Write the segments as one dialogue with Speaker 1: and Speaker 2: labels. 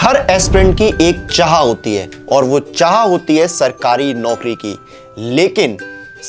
Speaker 1: हर aspirant की एक चाह होती है और वो चाह होती है सरकारी नौकरी की लेकिन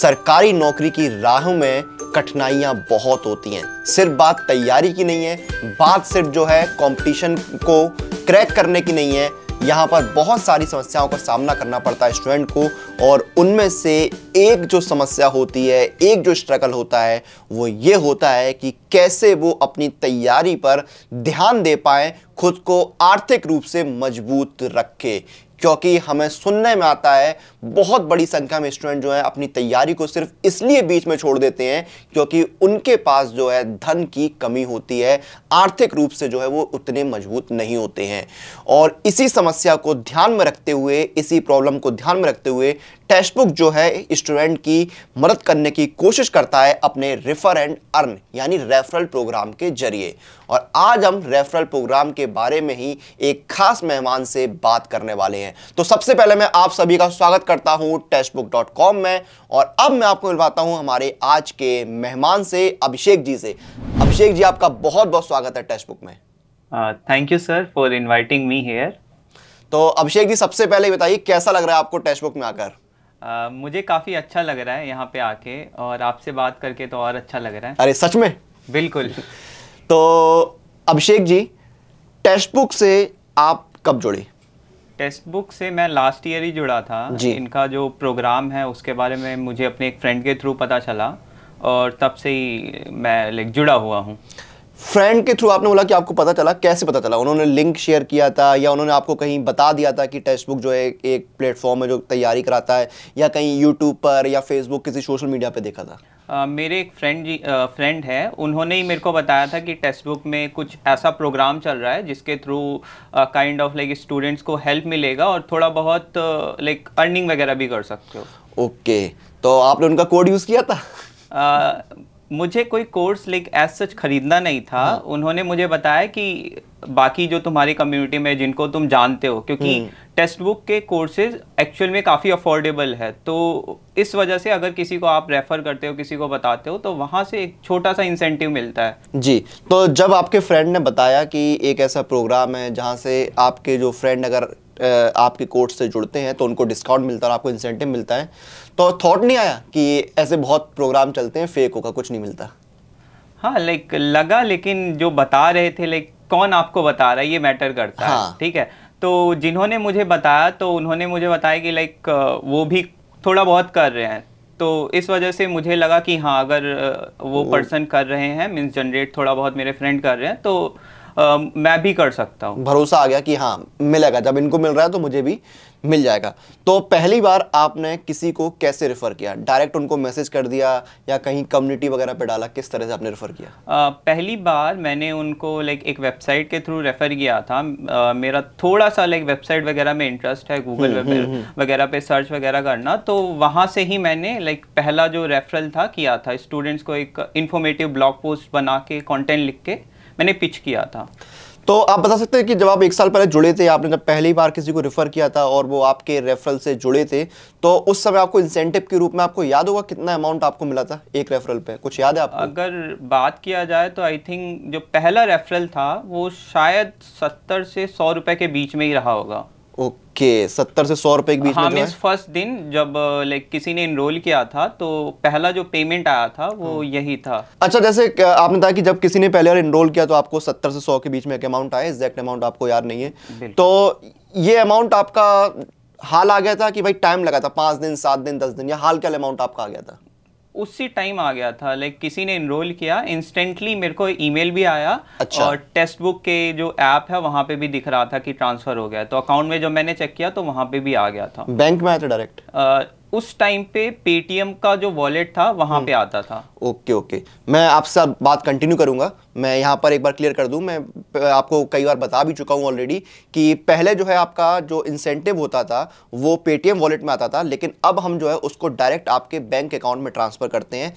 Speaker 1: सरकारी नौकरी की राहों में कठिनाइयां बहुत होती हैं सिर्फ बात तैयारी की नहीं है बात सिर्फ जो है कंपटीशन को क्रैक करने की नहीं है यहाँ पर बहुत सारी समस्याओं का सामना करना पड़ता है स्टूडेंट को और उनमें से एक जो समस्या होती है एक जो स्ट्रगल होता है वो ये होता है कि कैसे वो अपनी तैयारी पर ध्यान दे पाए खुद को आर्थिक रूप से मजबूत रखे क्योंकि हमें सुनने में आता है बहुत बड़ी संख्या में स्टूडेंट जो है अपनी तैयारी को सिर्फ इसलिए बीच में छोड़ देते हैं क्योंकि उनके पास जो है धन की कमी होती है आर्थिक रूप से जो है वो उतने मजबूत नहीं होते हैं और इसी समस्या को ध्यान में रखते हुए इसी प्रॉब्लम को ध्यान में रखते हुए टेक्स्ट बुक जो है स्टूडेंट की मदद करने की कोशिश करता है अपने रेफर एंड अर्न यानी रेफरल प्रोग्राम के जरिए और आज हम रेफरल प्रोग्राम के बारे में ही एक खास मेहमान से बात करने वाले हैं तो सबसे पहले मैं आप सभी का स्वागत करता हूं टेक्स्टबुक में और अब मैं आपको मिलवाता हूं हमारे आज के मेहमान से अभिषेक जी से अभिषेक जी आपका बहुत बहुत स्वागत है टेक्स्ट बुक में
Speaker 2: thank you sir for
Speaker 1: inviting me here तो अभिषेक जी सबसे पहले बताइए कैसा लग रहा है आपको टेक्स्ट बुक में आकर
Speaker 2: मुझे काफ़ी अच्छा लग रहा है यहाँ पे आके और आपसे बात करके तो और अच्छा लग रहा है
Speaker 1: अरे सच में बिल्कुल तो अभिषेक जी टेक्स्ट बुक से आप कब जुड़े
Speaker 2: टेक्स्ट बुक से मैं लास्ट ईयर ही जुड़ा था जी इनका जो प्रोग्राम है उसके बारे में मुझे अपने एक फ्रेंड के थ्रू पता चला और तब से ही मैं लाइक जुड़ा हुआ हूँ
Speaker 1: फ्रेंड के थ्रू आपने बोला कि आपको पता चला कैसे पता चला उन्होंने लिंक शेयर किया था या उन्होंने आपको कहीं बता दिया था कि टेक्स्ट बुक जो है एक प्लेटफॉर्म है जो तैयारी कराता है या कहीं यूट्यूब पर या फेसबुक किसी सोशल मीडिया पर देखा था
Speaker 2: Uh, मेरे एक फ्रेंड जी फ्रेंड है उन्होंने ही मेरे को बताया था कि टेक्स्ट बुक में कुछ ऐसा प्रोग्राम चल रहा है जिसके through kind of like students को हेल्प मिलेगा और थोड़ा बहुत लाइक अर्निंग वगैरह भी कर सकते हो
Speaker 1: ओके okay. तो आपने उनका कोड यूज़ किया था
Speaker 2: uh, मुझे कोई कोर्स लाइक एज सच खरीदना नहीं था हाँ। उन्होंने मुझे बताया कि बाकी जो तुम्हारी कम्युनिटी में जिनको तुम जानते हो क्योंकि टेक्स्ट हम्म। बुक के कोर्सेज एक्चुअल में काफ़ी अफोर्डेबल है तो इस वजह से अगर किसी को आप रेफ़र करते हो किसी को बताते हो तो वहाँ से एक छोटा सा इंसेंटिव मिलता है
Speaker 1: जी तो जब आपके फ्रेंड ने बताया कि एक ऐसा प्रोग्राम है जहाँ से आपके जो फ्रेंड अगर आपके कोर्स से जुड़ते हैं तो उनको डिस्काउंट मिलता है आपको इंसेंटिव मिलता है तो थॉट नहीं आया कि ऐसे बहुत प्रोग्राम चलते हैं फेक होगा कुछ नहीं मिलता
Speaker 2: हाँ लाइक लगा लेकिन जो बता रहे थे लाइक कौन आपको बता रहा है ये मैटर करता हाँ. है ठीक है तो जिन्होंने मुझे बताया तो उन्होंने मुझे बताया कि लाइक वो भी थोड़ा बहुत कर रहे हैं तो इस वजह से मुझे लगा कि हाँ अगर वो पर्सन कर रहे हैं मीन्स जनरेट थोड़ा बहुत मेरे फ्रेंड कर रहे हैं तो आ, मैं भी कर सकता हूँ
Speaker 1: भरोसा आ गया कि हाँ मिलेगा जब इनको मिल रहा है तो मुझे भी मिल जाएगा तो पहली बार आपने किसी को कैसे रेफ़र किया डायरेक्ट उनको मैसेज कर दिया या कहीं कम्युनिटी वगैरह पे डाला किस तरह से आपने रेफ़र किया
Speaker 2: आ, पहली बार मैंने उनको लाइक एक वेबसाइट के थ्रू रेफ़र किया था आ, मेरा थोड़ा सा लाइक वेबसाइट वगैरह में इंटरेस्ट है हम्म, गूगल हम्म, हम्म। वगैरह पे सर्च वगैरह करना तो वहाँ से ही मैंने लाइक पहला जो रेफरल था किया था स्टूडेंट्स को एक इन्फॉर्मेटिव ब्लॉग पोस्ट बना के कॉन्टेंट लिख के मैंने पिच किया था
Speaker 1: तो आप बता सकते हैं कि जब आप एक साल पहले जुड़े थे आपने जब पहली बार किसी को रेफ़र किया था और वो आपके रेफरल से जुड़े थे तो उस समय आपको इंसेंटिव के रूप में आपको याद होगा कितना अमाउंट आपको मिला था एक रेफरल पे कुछ याद है आपको
Speaker 2: अगर बात किया जाए तो आई थिंक जो पहला रेफरल था वो शायद सत्तर से सौ रुपए के बीच में ही रहा होगा
Speaker 1: ओके सत्तर से सौ रुपए के बीच हाँ, में
Speaker 2: फर्स्ट दिन जब लाइक किसी ने इनरोल किया था तो पहला जो पेमेंट आया था वो हाँ। यही था
Speaker 1: अच्छा जैसे आपने कहा कि जब किसी ने पहले बार इनरोल किया तो आपको सत्तर से सौ के बीच में एक अमाउंट आया एग्जैक्ट अमाउंट आपको याद नहीं है तो ये अमाउंट आपका हाल आ गया था कि भाई टाइम लगा था पांच दिन सात दिन दस दिन या हाल क्या अमाउंट आपका आ गया था
Speaker 2: उसी टाइम आ गया था लाइक किसी ने इनरोल किया इंस्टेंटली मेरे को ईमेल भी आया अच्छा। और टेक्स्ट बुक के जो ऐप है वहां पे भी दिख रहा था कि ट्रांसफर हो गया तो अकाउंट में जब मैंने चेक किया तो वहां पे भी आ गया था
Speaker 1: बैंक में आया था डायरेक्ट
Speaker 2: उस टाइम पे पेटीएम का जो वॉलेट था वहां हम्म। पे आता था
Speaker 1: ओके ओके मैं आपसे बात कंटिन्यू करूंगा मैं यहाँ पर एक बार क्लियर कर दूँ मैं आपको कई बार बता भी चुका हूँ ऑलरेडी कि पहले जो है आपका जो इंसेंटिव होता था वो पेटीएम वॉलेट में आता था लेकिन अब हम जो है उसको डायरेक्ट आपके बैंक अकाउंट में ट्रांसफ़र करते हैं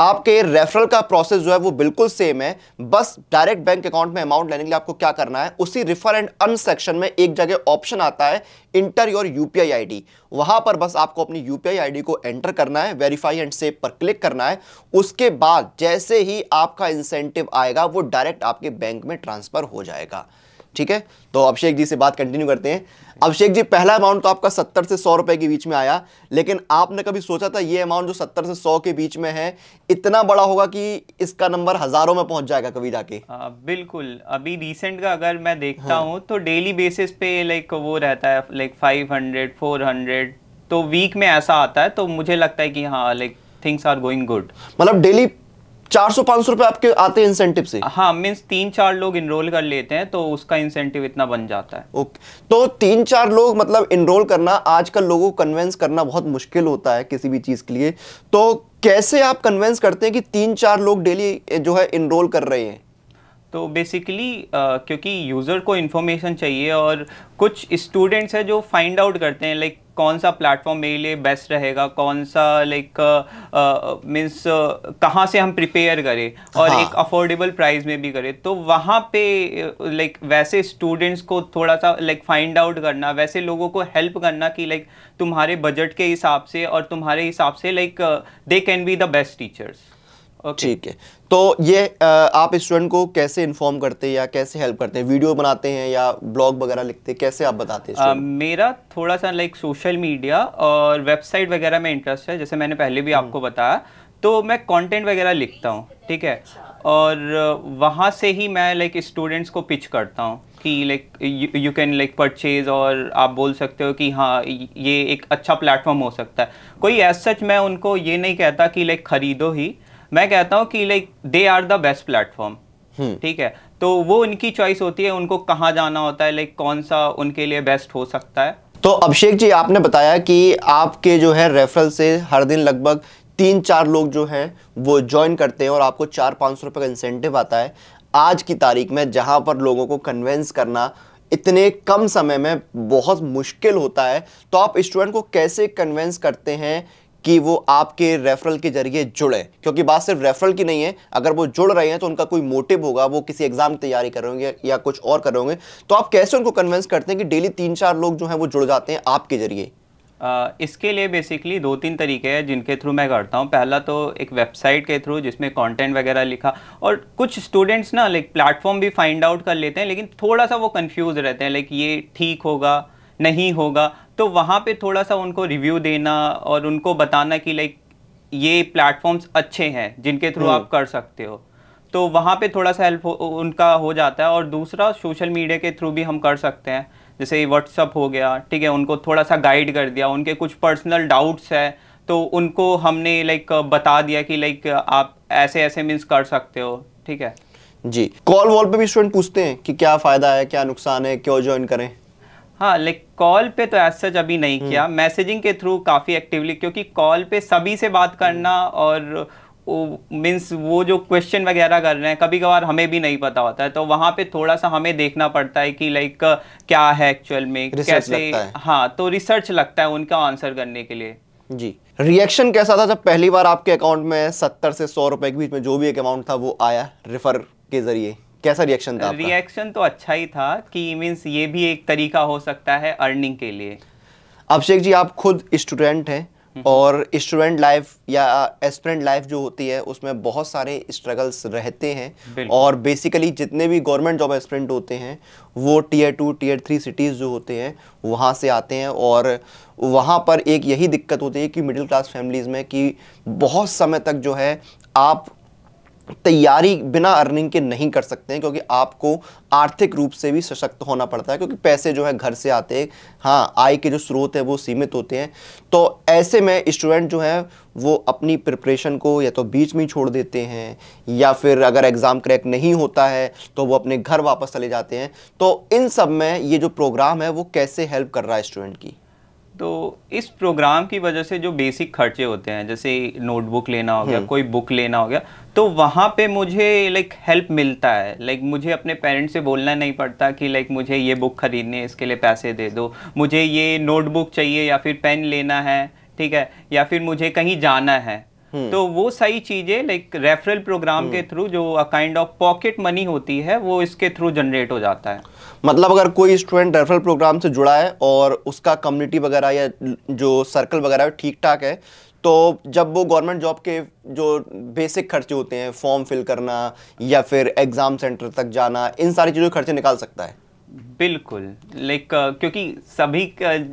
Speaker 1: आपके रेफरल का प्रोसेस जो है वो बिल्कुल सेम है बस डायरेक्ट बैंक अकाउंट में अमाउंट लेने के लिए आपको क्या करना है उसी रिफर एंड अन सेक्शन में एक जगह ऑप्शन आता है इंटर योर यूपीआई आईडी वहां पर बस आपको अपनी यूपीआई आईडी को एंटर करना है वेरीफाई एंड सेव पर क्लिक करना है उसके बाद जैसे ही आपका इंसेंटिव आएगा वो डायरेक्ट आपके बैंक में ट्रांसफर हो जाएगा ठीक है तो अभिषेक जी से बात कंटिन्यू करते हैं अभिषेक जी पहला अमाउंट तो आपका सत्तर से सौ रुपए के बीच में आया लेकिन आपने कभी सोचा था ये अमाउंट जो सत्तर से सौ के बीच में है इतना बड़ा होगा कि इसका नंबर हजारों में पहुंच जाएगा कभी जाके आ,
Speaker 2: बिल्कुल अभी रिसेंट का अगर मैं देखता हाँ। हूँ तो डेली बेसिस पे लाइक वो रहता है like five hundred four hundred तो वीक में ऐसा आता है तो मुझे लगता है कि हाँ like things are going good मतलब डेली चार सौ पांच
Speaker 1: सौ रुपए आपके आते हैं इंसेंटिव से
Speaker 2: हाँ मीन्स तीन चार लोग इनरोल कर लेते हैं तो उसका इंसेंटिव इतना बन जाता है
Speaker 1: ओके तो तीन चार लोग मतलब इनरोल करना आजकल लोगों को कन्वेंस करना बहुत मुश्किल होता है किसी भी चीज़ के लिए तो कैसे आप कन्वेंस करते हैं कि तीन चार लोग डेली जो है इनरोल कर रहे हैं
Speaker 2: तो बेसिकली uh, क्योंकि यूज़र को इन्फॉर्मेशन चाहिए और कुछ स्टूडेंट्स हैं जो फाइंड आउट करते हैं लाइक like, कौन सा प्लेटफॉर्म मेरे लिए बेस्ट रहेगा कौन सा like means uh, uh, uh, कहाँ से हम प्रिपेयर करें और हाँ. एक अफोर्डेबल प्राइस में भी करें तो वहाँ पे लाइक like, वैसे स्टूडेंट्स को थोड़ा सा लाइक फाइंड आउट करना वैसे लोगों को हेल्प करना कि लाइक like, तुम्हारे बजट के हिसाब से और तुम्हारे हिसाब से like they can be the best teachers
Speaker 1: ठीक है तो ये आप स्टूडेंट को कैसे इन्फॉर्म करते हैं या कैसे हेल्प करते हैं वीडियो बनाते हैं या ब्लॉग वगैरह लिखते हैं कैसे आप बताते हैं
Speaker 2: मेरा थोड़ा सा लाइक सोशल मीडिया और वेबसाइट वगैरह में इंटरेस्ट है जैसे मैंने पहले भी हम्म। आपको बताया तो मैं कंटेंट वगैरह लिखता हूँ ठीक है और वहाँ से ही मैं लाइक स्टूडेंट्स को पिच करता हूँ कि like you can like purchase और आप बोल सकते हो कि हाँ ये एक अच्छा प्लेटफॉर्म हो सकता है कोई एज सच मैं उनको ये नहीं कहता कि लाइक ख़रीदो ही मैं कहता हूँ कि like they are the best platform ठीक है तो वो इनकी चॉइस होती है उनको कहाँ जाना होता है लाइक कौन सा उनके लिए बेस्ट हो सकता है
Speaker 1: तो अभिषेक जी आपने बताया कि आपके जो है रेफरल से हर दिन लगभग तीन चार लोग जो हैं वो ज्वाइन करते हैं और आपको चार पाँच सौ रुपये का इंसेंटिव आता है आज की तारीख में जहाँ पर लोगों को कन्वेंस करना इतने कम समय में बहुत मुश्किल होता है तो आप स्टूडेंट को कैसे कन्वेंस करते हैं कि वो आपके रेफरल के जरिए जुड़े क्योंकि बात सिर्फ रेफरल की नहीं है अगर वो जुड़ रहे हैं तो उनका कोई मोटिव होगा वो किसी एग्जाम की तैयारी कर रहे होंगे या कुछ और कर रहे होंगे तो आप कैसे उनको कन्विंस करते हैं कि डेली तीन चार लोग जो हैं वो जुड़ जाते हैं आपके जरिए
Speaker 2: इसके लिए बेसिकली दो तीन तरीके हैं जिनके थ्रू मैं करता हूँ पहला तो एक वेबसाइट के थ्रू जिसमें कंटेंट वगैरह लिखा और कुछ स्टूडेंट्स ना लाइक प्लेटफॉर्म भी फाइंड आउट कर लेते हैं लेकिन थोड़ा सा वो कंफ्यूज रहते हैं लाइक ये ठीक होगा नहीं होगा तो वहाँ पे थोड़ा सा उनको रिव्यू देना और उनको बताना कि लाइक ये प्लेटफॉर्म्स अच्छे हैं जिनके थ्रू आप हम्म। कर सकते हो तो वहाँ पे थोड़ा सा हेल्प उनका हो जाता है और दूसरा सोशल मीडिया के थ्रू भी हम कर सकते हैं जैसे व्हाट्सअप हो गया ठीक है उनको थोड़ा सा गाइड कर दिया उनके कुछ पर्सनल डाउट्स है तो उनको हमने लाइक बता दिया कि लाइक आप ऐसे ऐसे मीन्स कर सकते हो
Speaker 1: ठीक है जी कॉल वॉल पे भी स्टूडेंट पूछते हैं कि क्या फ़ायदा है क्या नुकसान है क्यों ज्वाइन करें
Speaker 2: हाँ लाइक कॉल पे तो एज सच अभी नहीं किया मैसेजिंग हम्म। के थ्रू काफ़ी एक्टिवली क्योंकि कॉल पे सभी से बात करना हम्म। और मीन्स वो जो क्वेश्चन वगैरह कर रहे हैं कभी कभार हमें भी नहीं पता होता है तो वहाँ पे थोड़ा सा हमें देखना पड़ता है कि लाइक क्या है एक्चुअल में कैसे हाँ तो रिसर्च लगता है उनका आंसर करने के लिए
Speaker 1: जी रिएक्शन कैसा था जब पहली बार आपके अकाउंट में सत्तर से सौ रुपए के बीच में जो भी एक अमाउंट था वो आया रिफर के जरिए कैसा रिएक्शन था
Speaker 2: रिएक्शन तो अच्छा ही था कि मीन्स ये भी एक तरीका हो सकता है अर्निंग के लिए
Speaker 1: अभिषेक जी आप खुद स्टूडेंट हैं हम्म, हम्म। और स्टूडेंट लाइफ या एस्परेंट लाइफ जो होती है उसमें बहुत सारे स्ट्रगल्स रहते हैं और बेसिकली जितने भी गवर्नमेंट जॉब एस्परेंट होते हैं वो tier two tier three cities जो होते हैं वहाँ से आते हैं और वहाँ पर एक यही दिक्कत होती है कि मिडिल क्लास फैमिलीज़ में कि बहुत समय तक जो है आप तैयारी बिना अर्निंग के नहीं कर सकते हैं क्योंकि आपको आर्थिक रूप से भी सशक्त होना पड़ता है क्योंकि पैसे जो है घर से आते हैं हाँ आय के जो स्रोत है वो सीमित होते हैं तो ऐसे में स्टूडेंट जो है वो अपनी प्रिपरेशन को या तो बीच में छोड़ देते हैं या फिर अगर एग्ज़ाम क्रैक नहीं होता है तो वो अपने घर वापस चले जाते हैं तो इन सब में ये जो प्रोग्राम है वो कैसे हेल्प कर रहा है स्टूडेंट की
Speaker 2: तो इस प्रोग्राम की वजह से जो बेसिक खर्चे होते हैं जैसे नोटबुक लेना हो गया हम्म। कोई बुक लेना हो गया तो वहाँ पे मुझे लाइक हेल्प मिलता है लाइक मुझे अपने पेरेंट्स से बोलना नहीं पड़ता कि लाइक मुझे ये बुक ख़रीदनी है इसके लिए पैसे दे दो मुझे ये नोटबुक चाहिए या फिर पेन लेना है ठीक है या फिर मुझे कहीं जाना है हम्म। तो वो सही चीजें लाइक रेफरल प्रोग्राम के थ्रू हम्म। जो काइंड ऑफ पॉकेट मनी होती है वो इसके थ्रू जनरेट हो जाता है
Speaker 1: मतलब अगर कोई स्टूडेंट रेफरल प्रोग्राम से जुड़ा है और उसका कम्युनिटी वगैरह या जो सर्कल वगैरह ठीक ठाक है तो जब वो गवर्नमेंट जॉब के जो बेसिक खर्चे होते हैं फॉर्म फिल करना या फिर एग्ज़ाम सेंटर तक जाना इन सारी चीज़ों के खर्चे निकाल सकता है
Speaker 2: बिल्कुल लाइक like, uh, क्योंकि सभी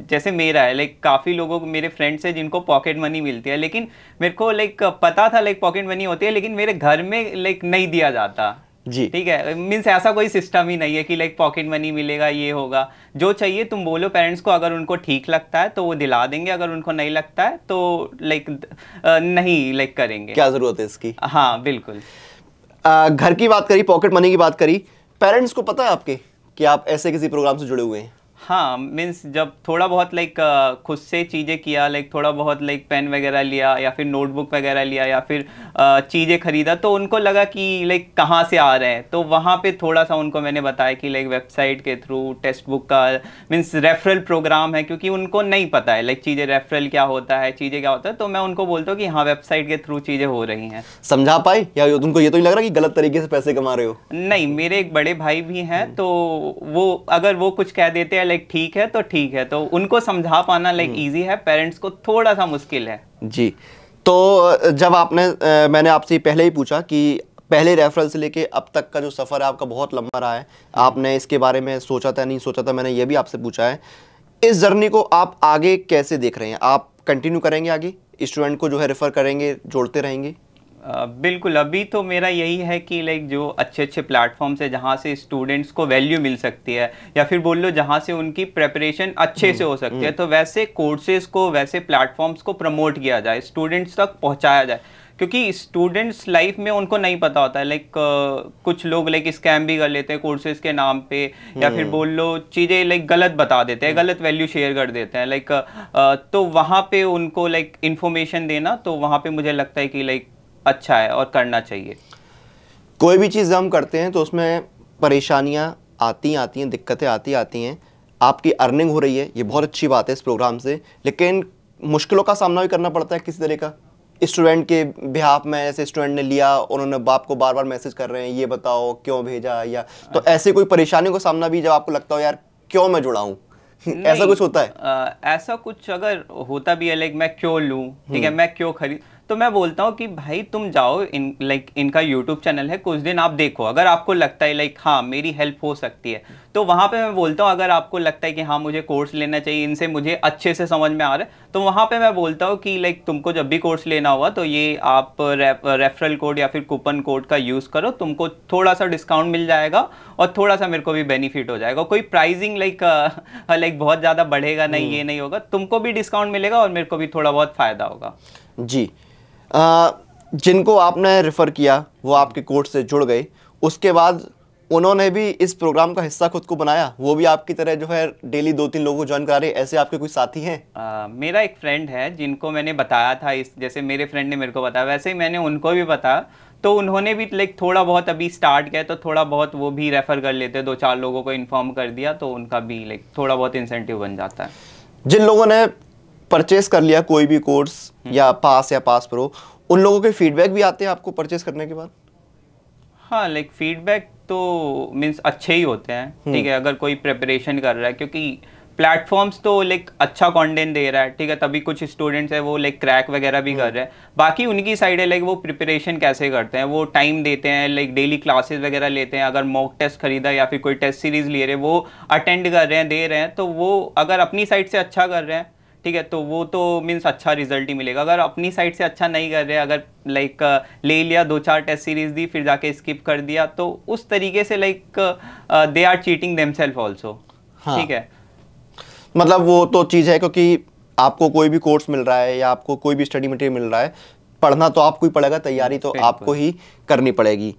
Speaker 2: जैसे मेरा है लाइक काफ़ी लोगों को मेरे फ्रेंड्स हैं जिनको पॉकेट मनी मिलती है लेकिन मेरे को लाइक पता था लाइक पॉकेट मनी होती है लेकिन मेरे घर में लाइक नहीं दिया जाता जी ठीक है मीन्स ऐसा कोई सिस्टम ही नहीं है कि लाइक पॉकेट मनी मिलेगा ये होगा जो चाहिए तुम बोलो पेरेंट्स को अगर उनको ठीक लगता है तो वो दिला देंगे अगर उनको नहीं लगता है तो लाइक नहीं लाइक करेंगे क्या ज़रूरत है इसकी हाँ बिल्कुल
Speaker 1: घर की बात करी पॉकेट मनी की बात करी पेरेंट्स को पता है आपके कि आप ऐसे किसी प्रोग्राम से जुड़े हुए हैं
Speaker 2: हाँ मीन्स जब थोड़ा बहुत लाइक खुद से चीज़ें किया लाइक थोड़ा बहुत लाइक पेन वगैरह लिया या फिर नोटबुक वगैरह लिया या फिर चीज़ें खरीदा तो उनको लगा कि लाइक कहाँ से आ रहे हैं तो वहाँ पे थोड़ा सा उनको मैंने बताया कि लाइक वेबसाइट के थ्रू टेक्स्ट बुक का मीन्स रेफरल प्रोग्राम है क्योंकि उनको नहीं पता है लाइक चीज़ें रेफरल क्या होता है चीज़ें क्या होता है तो मैं उनको बोलता हूँ कि हाँ वेबसाइट के थ्रू चीज़ें हो रही हैं
Speaker 1: समझा पाए या उनको ये तो नहीं लग रहा कि गलत तरीके से पैसे कमा रहे हो
Speaker 2: नहीं मेरे एक बड़े भाई भी हैं हम्म। तो वो अगर वो कुछ कह देते हैं लाइक ठीक है तो ठीक है तो उनको समझा पाना लाइक ईजी हम्म। है पेरेंट्स को थोड़ा सा मुश्किल है
Speaker 1: जी तो जब आपने मैंने आपसे पहले ही पूछा कि पहले रेफरल से लेके अब तक का जो सफ़र है आपका बहुत लंबा रहा है आपने इसके बारे में सोचा था नहीं सोचा था मैंने ये भी आपसे पूछा है इस जर्नी को आप आगे कैसे देख रहे हैं आप कंटिन्यू करेंगे आगे स्टूडेंट को जो है रेफ़र करेंगे जोड़ते रहेंगे
Speaker 2: बिल्कुल अभी तो मेरा यही है कि लाइक जो अच्छे अच्छे प्लेटफॉर्म्स है जहाँ से स्टूडेंट्स को वैल्यू मिल सकती है या फिर बोल लो जहाँ से उनकी प्रेपरेशन अच्छे से हम्म, हो सकती हम्म। है तो वैसे कोर्सेज को वैसे प्लेटफॉर्म्स को प्रमोट किया जाए स्टूडेंट्स तक पहुँचाया जाए क्योंकि स्टूडेंट्स लाइफ में उनको नहीं पता होता है लाइक कुछ लोग लाइक स्कैम भी कर लेते हैं कोर्सेज के नाम पे या फिर हम्म। बोल लो चीज़ें लाइक गलत बता देते हैं गलत वैल्यू शेयर कर देते हैं लाइक तो वहाँ पे उनको लाइक इन्फॉर्मेशन देना तो वहाँ पे मुझे लगता है कि लाइक अच्छा है और करना चाहिए
Speaker 1: कोई भी चीज़ हम करते हैं तो उसमें परेशानियाँ आती आती हैं दिक्कतें आती आती हैं आपकी अर्निंग हो रही है ये बहुत अच्छी बात है इस प्रोग्राम से लेकिन मुश्किलों का सामना भी करना पड़ता है किसी तरह का स्टूडेंट के बिहाफ में ऐसे स्टूडेंट ने लिया उन्होंने बाप को बार बार मैसेज कर रहे हैं ये बताओ क्यों भेजा या तो अच्छा। ऐसे कोई परेशानी का सामना भी जब आपको लगता हो यार क्यों मैं जुड़ा हूँ ऐसा कुछ होता है
Speaker 2: आ, ऐसा कुछ अगर होता भी है लाइक मैं क्यों लूँ ठीक है हम्म। मैं क्यों खरीद तो मैं बोलता हूँ कि भाई तुम जाओ इन लाइक इनका यूट्यूब चैनल है कुछ दिन आप देखो अगर आपको लगता है लाइक हाँ मेरी हेल्प हो सकती है तो वहाँ पे मैं बोलता हूँ अगर आपको लगता है कि हाँ मुझे कोर्स लेना चाहिए इनसे मुझे अच्छे से समझ में आ रहा है तो वहाँ पे मैं बोलता हूँ कि लाइक तुमको जब भी कोर्स लेना हुआ तो ये आप रेफरल कोड या फिर कूपन कोड का यूज़ करो तुमको थोड़ा सा डिस्काउंट मिल जाएगा और थोड़ा सा मेरे को भी बेनिफिट हो जाएगा कोई प्राइजिंग लाइक लाइक बहुत ज़्यादा बढ़ेगा नहीं हम्म। ये नहीं होगा तुमको भी डिस्काउंट मिलेगा और मेरे को भी थोड़ा बहुत फ़ायदा होगा
Speaker 1: जी जिनको आपने रेफ़र किया वो आपके कोर्ट से जुड़ गए उसके बाद उन्होंने भी इस प्रोग्राम का हिस्सा खुद को बनाया वो भी आपकी तरह जो है डेली दो तीन लोगों को ज्वाइन करा रहे ऐसे आपके कोई साथी हैं
Speaker 2: मेरा एक फ्रेंड है जिनको मैंने बताया था इस जैसे मेरे फ्रेंड ने मेरे को बताया वैसे ही मैंने उनको भी बताया तो उन्होंने भी लाइक थोड़ा बहुत अभी स्टार्ट किया तो थोड़ा बहुत वो भी रेफ़र कर लेते दो चार लोगों को इन्फॉर्म कर दिया तो उनका भी लाइक थोड़ा बहुत इंसेंटिव बन जाता है
Speaker 1: जिन लोगों ने परचेस कर लिया कोई भी कोर्स हम्म। या पास या पास प्रो उन लोगों के फीडबैक भी आते हैं आपको परचेस करने के बाद
Speaker 2: हाँ लाइक फीडबैक तो मीन्स अच्छे ही होते हैं हम्म। ठीक है अगर कोई प्रेपरेशन कर रहा है क्योंकि प्लेटफॉर्म्स तो लाइक अच्छा कंटेंट दे रहा है ठीक है तभी कुछ स्टूडेंट्स है वो लाइक क्रैक वगैरह भी कर हम्म। रहे हैं बाकी उनकी साइड है लाइक वो प्रिपरेशन कैसे करते हैं वो टाइम देते हैं लाइक डेली क्लासेस वगैरह लेते हैं अगर मॉक टेस्ट खरीदा या फिर कोई टेस्ट सीरीज ले रहे हैं वो अटेंड कर रहे हैं दे रहे हैं तो वो अगर अपनी साइड से अच्छा कर रहे हैं ठीक है तो वो तो मीन्स अच्छा रिजल्ट ही मिलेगा अगर अपनी साइड से अच्छा नहीं कर रहे अगर लाइक ले लिया दो चार टेस्ट सीरीज दी फिर जाके स्किप कर दिया तो उस तरीके से like they are cheating themselves also ठीक है
Speaker 1: मतलब वो तो चीज़ है क्योंकि आपको कोई भी कोर्स मिल रहा है या आपको कोई भी स्टडी मटेरियल मिल रहा है पढ़ना तो आपको ही पड़ेगा तैयारी तो आपको ही करनी पड़ेगी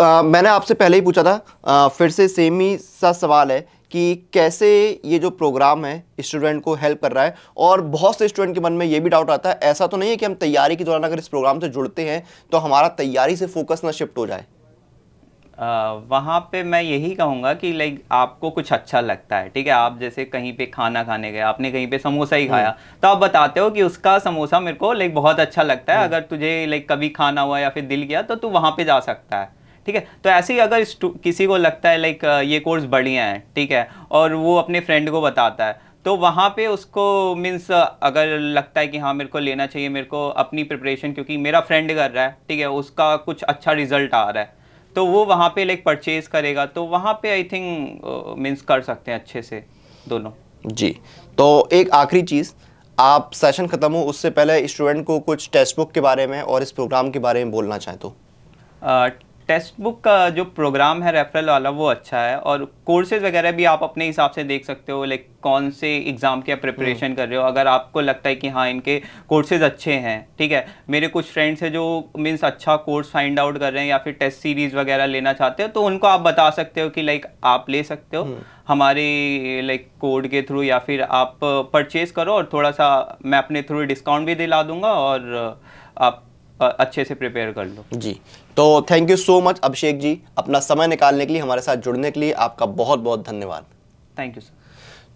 Speaker 1: आ, तो, मैंने आपसे पहले ही पूछा था आ, फिर से सेम ही सा सवाल है कि कैसे ये जो प्रोग्राम है स्टूडेंट को हेल्प कर रहा है और बहुत से स्टूडेंट के मन में ये भी डाउट आता है ऐसा तो नहीं है कि हम तैयारी के दौरान अगर इस प्रोग्राम से जुड़ते हैं तो हमारा तैयारी से फोकस ना शिफ्ट हो जाए
Speaker 2: वहाँ पे मैं यही कहूँगा कि लाइक आपको कुछ अच्छा लगता है ठीक है आप जैसे कहीं पे खाना खाने गए आपने कहीं पे समोसा ही खाया हम्म। तो आप बताते हो कि उसका समोसा मेरे को लाइक बहुत अच्छा लगता है हम्म। अगर तुझे लाइक कभी खाना हुआ या फिर दिल गया तो तू वहाँ पे जा सकता है ठीक है तो ऐसे ही अगर किसी को लगता है लाइक ये कोर्स बढ़िया है ठीक है और वो अपने फ्रेंड को बताता है तो वहाँ पे उसको मीन्स अगर लगता है कि हाँ मेरे को लेना चाहिए मेरे को अपनी प्रिपरेशन क्योंकि मेरा फ्रेंड कर रहा है ठीक है उसका कुछ अच्छा रिजल्ट आ रहा है तो वो वहाँ पे लाइक परचेज़ करेगा तो वहाँ पे आई थिंक मीन्स कर सकते हैं अच्छे से दोनों
Speaker 1: जी तो एक आखिरी चीज़ आप सेशन ख़त्म हो उससे पहले स्टूडेंट को कुछ टेक्स्ट बुक के बारे में और इस प्रोग्राम के बारे में बोलना चाहें तो
Speaker 2: टेक्स्ट बुक का जो प्रोग्राम है रेफरल वाला वो अच्छा है और कोर्सेज वगैरह भी आप अपने हिसाब से देख सकते हो लाइक कौन से एग्ज़ाम के प्रिपरेशन कर रहे हो अगर आपको लगता है कि हाँ इनके कोर्सेज अच्छे हैं ठीक है मेरे कुछ फ्रेंड्स हैं जो मीन्स अच्छा कोर्स फाइंड आउट कर रहे हैं या फिर टेस्ट सीरीज़ वगैरह लेना चाहते हो तो उनको आप बता सकते हो कि लाइक आप ले सकते हो हम्म। हमारे लाइक कोड के थ्रू या फिर आप परचेज़ करो और थोड़ा सा मैं अपने थ्रू डिस्काउंट भी दिला दूंगा और आप अच्छे से प्रिपेयर कर लो
Speaker 1: जी तो thank you so much Abhishek ji अपना समय निकालने के लिए हमारे साथ जुड़ने के लिए आपका बहुत बहुत धन्यवाद थैंक यू सर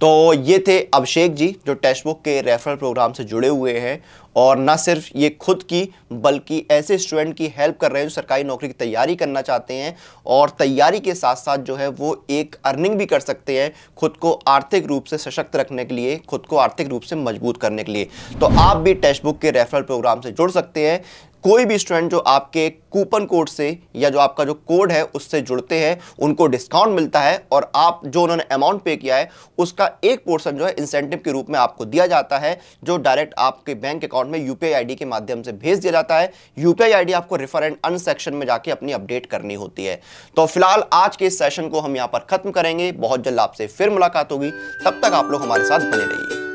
Speaker 1: तो ये थे अभिषेक जी जो टेक्स्ट बुक के रेफरल प्रोग्राम से जुड़े हुए हैं और ना सिर्फ ये खुद की बल्कि ऐसे स्टूडेंट की हेल्प कर रहे हैं जो सरकारी नौकरी की तैयारी करना चाहते हैं और तैयारी के साथ साथ जो है वो एक अर्निंग भी कर सकते हैं खुद को आर्थिक रूप से सशक्त रखने के लिए खुद को आर्थिक रूप से मजबूत करने के लिए तो आप भी टेक्स्ट बुक के रेफरल प्रोग्राम से जुड़ सकते हैं कोई भी स्टूडेंट जो आपके कूपन कोड से या जो आपका जो कोड है उससे जुड़ते हैं उनको डिस्काउंट मिलता है और आप जो उन्होंने अमाउंट पे किया है उसका एक पोर्सन जो है इंसेंटिव के रूप में आपको दिया जाता है जो डायरेक्ट आपके बैंक अकाउंट में यू पी के माध्यम से भेज दिया जाता है यू पी आपको रिफर एंड अन सेक्शन में जाके अपनी अपडेट करनी होती है तो फिलहाल आज के इस सेशन को हम यहाँ पर खत्म करेंगे बहुत जल्द आपसे फिर मुलाकात होगी तब तक आप लोग हमारे साथ बने रहिए